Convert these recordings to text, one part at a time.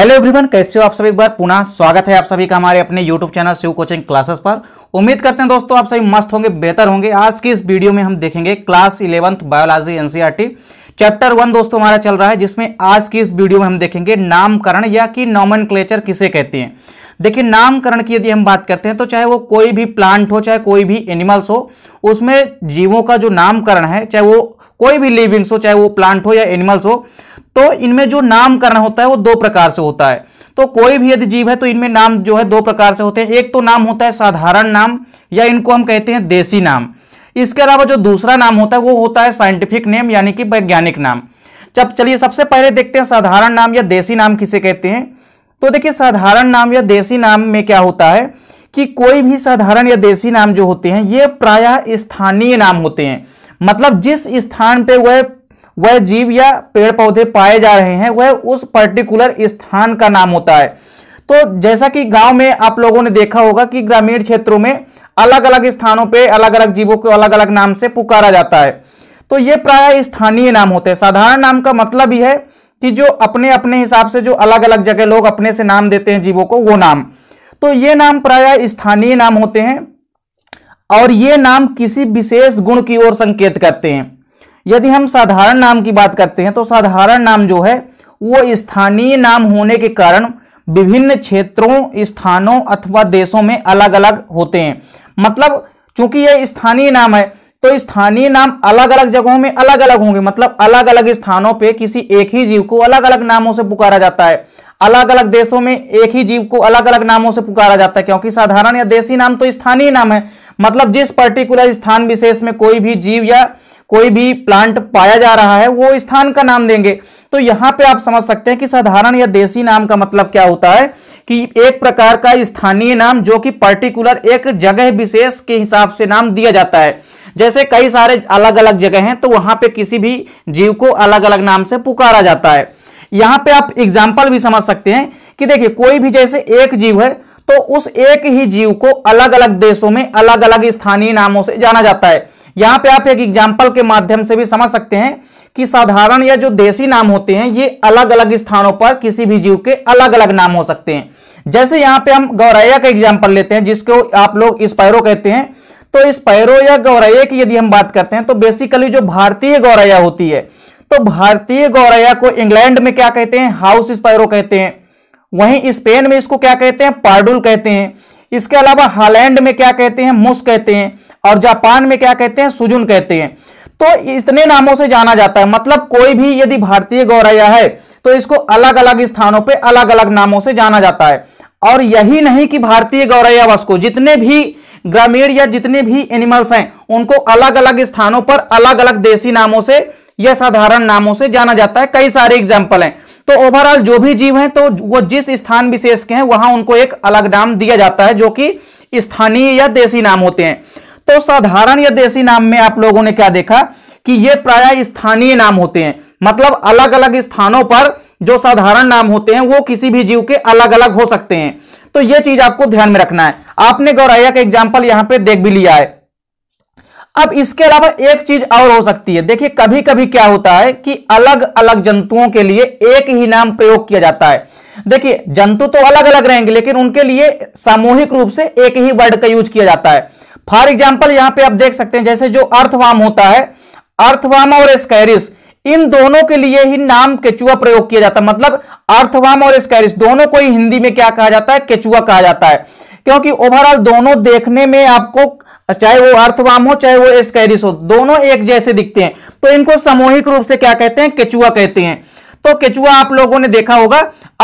hello everyone कैसे हो आप सभी एक बार पुनः स्वागत है आप सभी का हमारे अपने YouTube channel Shiv coaching classes पर उम्मीद करते हैं दोस्तों आप सभी मस्त होंगे बेहतर होंगे आज की इस वीडियो में हम देखेंगे class eleventh biology NCERT chapter one दोस्तों हमारा चल रहा है जिसमें आज की इस वीडियो में हम देखेंगे नामकरण या कि नॉमन किसे कहते हैं देखिए नामकरण की यदि हम बात करते हैं तो चाहे वो कोई भी प्लांट हो चाहे कोई भी एनिमल्स हो उसमें जीवों का जो नामकरण है चाहे वो कोई भी लिविंग्स हो चाहे वो प्लांट हो या एनिमल्स हो तो इनमें जो नामकरण होता है वो दो प्रकार से होता है तो कोई भी यदि जीव है तो इनमें नाम जो है दो प्रकार से होते हैं एक तो नाम होता है साधारण नाम या इनको हम कहते हैं देसी नाम इसके अलावा जो दूसरा नाम होता है वो होता है साइंटिफिक नेम यानी कि वैज्ञानिक नाम जब चलिए सबसे पहले देखते हैं साधारण नाम या देसी नाम किसे कहते हैं तो देखिए साधारण नाम या देसी नाम में क्या होता है कि कोई भी साधारण या देसी नाम जो होते हैं ये प्रायः स्थानीय नाम होते हैं मतलब जिस स्थान पे वह वह जीव या पेड़ पौधे पाए जा रहे हैं वह उस पर्टिकुलर स्थान का नाम होता है तो जैसा कि गांव में आप लोगों ने देखा होगा कि ग्रामीण क्षेत्रों में अलग अलग स्थानों पे अलग अलग जीवों को अलग अलग नाम से पुकारा जाता है तो ये प्राय स्थानीय नाम होते हैं साधारण नाम का मतलब ही है कि जो अपने अपने हिसाब से जो अलग अलग जगह लोग अपने से नाम देते हैं जीवों को वो नाम तो ये नाम प्राय स्थानीय नाम होते हैं और ये नाम किसी विशेष गुण की ओर संकेत करते हैं यदि हम साधारण नाम की बात करते हैं तो साधारण नाम जो है वो स्थानीय नाम होने के कारण विभिन्न क्षेत्रों स्थानों अथवा देशों में अलग अलग होते हैं मतलब चूंकि यह स्थानीय नाम है तो स्थानीय नाम अलग अलग जगहों में अलग अलग होंगे मतलब अलग अलग स्थानों पे किसी एक ही जीव को अलग अलग नामों से पुकारा जाता है अलग अलग देशों में एक ही जीव को अलग अलग नामों से पुकारा जाता है क्योंकि साधारण या देशी नाम तो स्थानीय नाम है मतलब जिस पर्टिकुलर स्थान विशेष में कोई भी जीव या कोई भी प्लांट पाया जा रहा है वो स्थान का नाम देंगे तो यहां पे आप समझ सकते हैं कि साधारण या देसी नाम का मतलब क्या होता है कि एक प्रकार का स्थानीय नाम जो कि पर्टिकुलर एक जगह विशेष के हिसाब से नाम दिया जाता है जैसे कई सारे अलग अलग जगह हैं तो वहां पे किसी भी जीव को अलग अलग नाम से पुकारा जाता है यहां पे आप एग्जाम्पल भी समझ सकते हैं कि देखिए कोई भी जैसे एक जीव है तो उस एक ही जीव को अलग अलग देशों में अलग अलग स्थानीय नामों से जाना जाता है यहां पे आप एक एग्जाम्पल के माध्यम से भी समझ सकते हैं कि साधारण या जो देसी नाम होते हैं ये अलग अलग स्थानों पर किसी भी जीव के अलग अलग नाम हो सकते हैं जैसे यहां पे हम गौरैया का एग्जाम्पल लेते हैं जिसको आप लोग स्पैरो कहते हैं तो स्पैरो या गौरैया की यदि हम बात करते हैं तो बेसिकली जो भारतीय गौरैया होती है तो भारतीय गौरैया को इंग्लैंड में क्या कहते हैं हाउस स्पैरो कहते हैं वहीं स्पेन में इसको क्या कहते हैं पार्डुल कहते हैं इसके अलावा हालैंड में क्या कहते हैं मुस कहते हैं और जापान में क्या कहते हैं सुजुन कहते हैं तो इतने नामों से जाना जाता है मतलब कोई भी यदि भारतीय गौरैया है तो इसको अलग अलग स्थानों पर अलग अलग नामों से जाना जाता है और यही नहीं कि भारतीय गौरैया वस को जितने भी ग्रामीण या जितने भी एनिमल्स हैं उनको अलग अलग स्थानों पर अलग अलग देसी नामों से या साधारण नामों से जाना जाता है कई सारे एग्जाम्पल हैं तो ओवरऑल जो भी जीव हैं तो वो जिस स्थान विशेष के हैं वहां उनको एक अलग नाम दिया जाता है जो कि स्थानीय या देसी नाम होते हैं तो साधारण या देसी नाम में आप लोगों ने क्या देखा कि ये प्राय स्थानीय नाम होते हैं मतलब अलग अलग स्थानों पर जो साधारण नाम होते हैं वो किसी भी जीव के अलग अलग हो सकते हैं तो ये चीज आपको ध्यान में रखना है आपने गौरैया का एग्जाम्पल यहां पर देख भी लिया है अब इसके अलावा एक चीज और हो सकती है देखिए कभी कभी क्या होता है कि अलग अलग जंतुओं के लिए एक ही नाम प्रयोग किया जाता है देखिए जंतु तो अलग अलग रहेंगे लेकिन उनके लिए सामूहिक रूप से एक ही वर्ड का यूज किया जाता है फॉर एग्जाम्पल यहां पे आप देख सकते हैं जैसे जो अर्थवाम होता है अर्थवाम और स्कैरिस इन दोनों के लिए ही नाम केचुआ प्रयोग किया जाता है मतलब अर्थवाम और स्कैरिस दोनों को ही हिंदी में क्या कहा जाता है केचुआ कहा जाता है क्योंकि ओवरऑल दोनों देखने में आपको चाहे वो अर्थवाम हो चाहे वो स्कैरिस हो दोनों एक जैसे दिखते हैं तो इनको सामूहिक रूप से क्या कहते हैं केचुआ कहते हैं तो केचुआ आप लोगों ने देखा होगा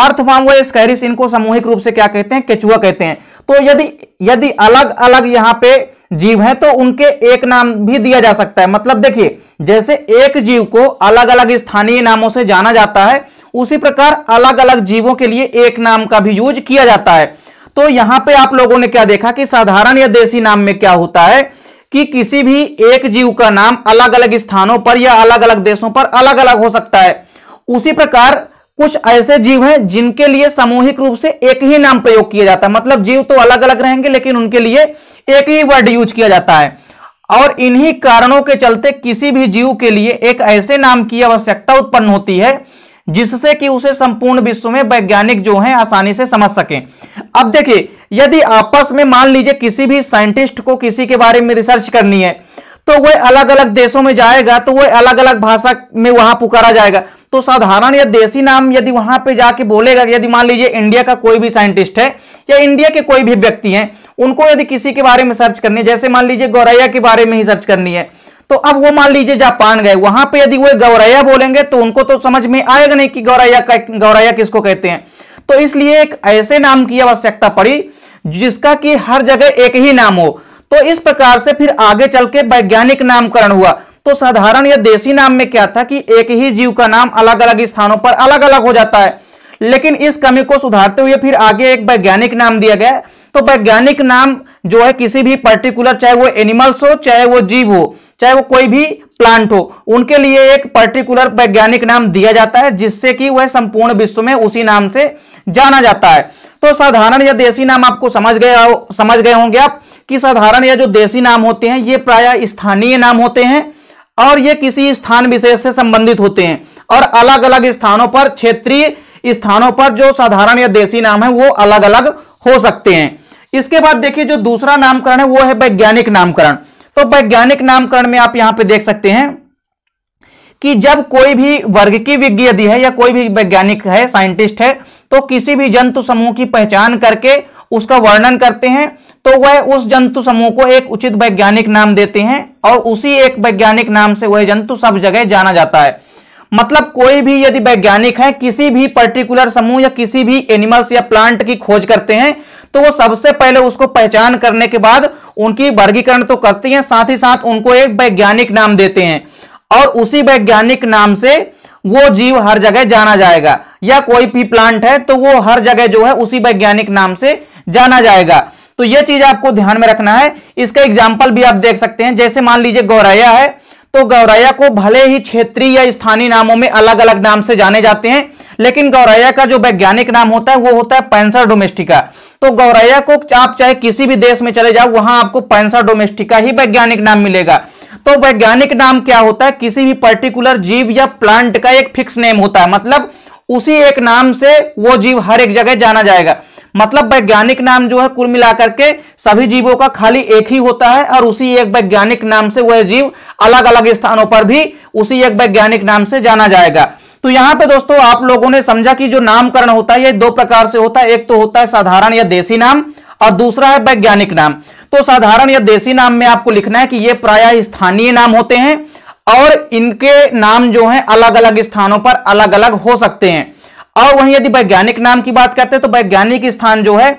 अर्थवाम व स्कैरिस इनको सामूहिक रूप से क्या कहते हैं केचुआ कहते हैं तो यदि यदि अलग अलग यहां पर जीव हैं तो उनके एक नाम भी दिया जा सकता है मतलब देखिए जैसे एक जीव को अलग अलग स्थानीय नामों से जाना जाता है उसी प्रकार अलग अलग जीवों के लिए एक नाम का भी यूज किया जाता है तो यहां पे आप लोगों ने क्या देखा कि साधारण या देसी नाम में क्या होता है कि किसी भी एक जीव का नाम अलग अलग स्थानों पर या अलग अलग देशों पर अलग अलग हो सकता है उसी प्रकार कुछ ऐसे जीव हैं जिनके लिए सामूहिक रूप से एक ही नाम प्रयोग किया जाता है मतलब जीव तो अलग अलग रहेंगे लेकिन उनके लिए एक ही वर्ड यूज किया जाता है और इन्हीं कारणों के चलते किसी भी जीव के लिए एक ऐसे नाम की आवश्यकता उत्पन्न होती है जिससे कि उसे संपूर्ण विश्व में वैज्ञानिक जो हैं आसानी से समझ सकें अब देखिए यदि आपस में मान लीजिए किसी भी साइंटिस्ट को किसी के बारे में रिसर्च करनी है तो वह अलग अलग देशों में जाएगा तो वह अलग अलग भाषा में वहां पुकारा जाएगा तो साधारण या देसी नाम यदि वहां पे जाके बोलेगा यदि मान लीजिए इंडिया का कोई भी साइंटिस्ट है या इंडिया के कोई भी व्यक्ति है उनको यदि किसी के बारे में सर्च करनी है जैसे मान लीजिए गौरैया के बारे में ही सर्च करनी है तो अब वो मान लीजिए जापान गए वहां पर यदि वो गौरैया बोलेंगे तो उनको तो समझ में आएगा नहीं कि गौरैया गौरैया किसको कहते हैं तो इसलिए एक ऐसे नाम की आवश्यकता पड़ी जिसका कि हर जगह एक ही नाम हो तो इस प्रकार से फिर आगे चल के वैज्ञानिक नामकरण हुआ तो साधारण या देसी नाम में क्या था कि एक ही जीव का नाम अलग अलग स्थानों पर अलग अलग हो जाता है लेकिन इस कमी को सुधारते हुए फिर आगे एक वैज्ञानिक नाम दिया गया तो वैज्ञानिक नाम जो है किसी भी पर्टिकुलर चाहे वो एनिमल्स हो चाहे वो जीव हो चाहे वो कोई भी प्लांट हो उनके लिए एक पर्टिकुलर वैज्ञानिक नाम दिया जाता है जिससे कि वह संपूर्ण विश्व में उसी नाम से जाना जाता है तो साधारण या देसी नाम आपको समझ गए समझ गए होंगे आप कि साधारण या जो देसी नाम होते हैं ये प्राय स्थानीय नाम होते हैं और ये किसी स्थान विशेष से संबंधित होते हैं और अलग अलग स्थानों पर क्षेत्रीय स्थानों पर जो साधारण या देसी नाम है वो अलग अलग हो सकते हैं इसके बाद देखिए जो दूसरा नामकरण है वो है वैज्ञानिक नामकरण तो वैज्ञानिक नामकरण में आप यहां पे देख सकते हैं कि जब कोई भी वर्ग की विज्ञ यदि है या कोई भी वैज्ञानिक है साइंटिस्ट है तो किसी भी जंतु समूह की पहचान करके उसका वर्णन करते हैं तो वह उस जंतु समूह को एक उचित वैज्ञानिक नाम देते हैं और उसी एक वैज्ञानिक नाम से वह जंतु सब जगह जाना जाता है मतलब कोई भी यदि वैज्ञानिक है किसी भी पर्टिकुलर समूह या किसी भी एनिमल्स या प्लांट की खोज करते हैं तो वो सबसे पहले उसको पहचान करने के बाद उनकी वर्गीकरण तो करती हैं साथ ही साथ उनको एक वैज्ञानिक नाम देते हैं और उसी वैज्ञानिक नाम से वो जीव हर जगह जाना जाएगा या कोई भी प्लांट है तो वो हर जगह जो है उसी वैज्ञानिक नाम से जाना जाएगा तो यह चीज आपको ध्यान में रखना है इसका एग्जाम्पल भी आप देख सकते हैं जैसे मान लीजिए गौरैया है तो गौरैया को भले ही क्षेत्रीय या स्थानीय नामों में अलग अलग नाम से जाने जाते हैं लेकिन गौरैया का जो वैज्ञानिक नाम होता है वो होता है पैंसर डोमेस्टिका तो गौरैया को आप चाहे किसी भी देश में चले जाओ वहां आपको पैंसर डोमेस्टिका ही वैज्ञानिक नाम मिलेगा तो वैज्ञानिक नाम क्या होता है किसी भी पर्टिकुलर जीव या प्लांट का एक फिक्स नेम होता है मतलब उसी एक नाम से वो जीव हर एक जगह जाना जाएगा मतलब वैज्ञानिक नाम जो है कुल मिलाकर के सभी जीवों का खाली एक ही होता है और उसी एक वैज्ञानिक नाम से वह जीव अलग अलग स्थानों पर भी उसी एक वैज्ञानिक नाम से जाना जाएगा तो यहां पे दोस्तों आप लोगों ने समझा कि जो नामकरण होता है ये दो प्रकार से होता है एक तो होता है साधारण या देसी नाम और दूसरा है वैज्ञानिक नाम तो साधारण या देसी नाम में आपको लिखना है कि ये प्राय स्थानीय नाम होते हैं और इनके नाम जो हैं अलग अलग स्थानों पर अलग अलग हो सकते हैं और वहीं यदि वैज्ञानिक नाम की बात करते हैं तो वैज्ञानिक स्थान जो है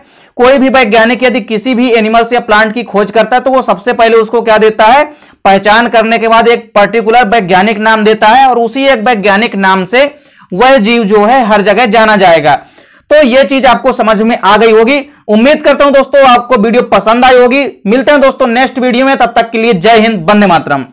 कोई भी वैज्ञानिक यदि किसी भी एनिमल्स या प्लांट की खोज करता है तो वो सबसे पहले उसको क्या देता है पहचान करने के बाद एक पर्टिकुलर वैज्ञानिक नाम देता है और उसी एक वैज्ञानिक नाम से वह जीव जो है हर जगह जाना जाएगा तो यह चीज आपको समझ में आ गई होगी उम्मीद करता हूं दोस्तों आपको वीडियो पसंद आई होगी मिलते हैं दोस्तों नेक्स्ट वीडियो में तब तक के लिए जय हिंद बंदे मातरम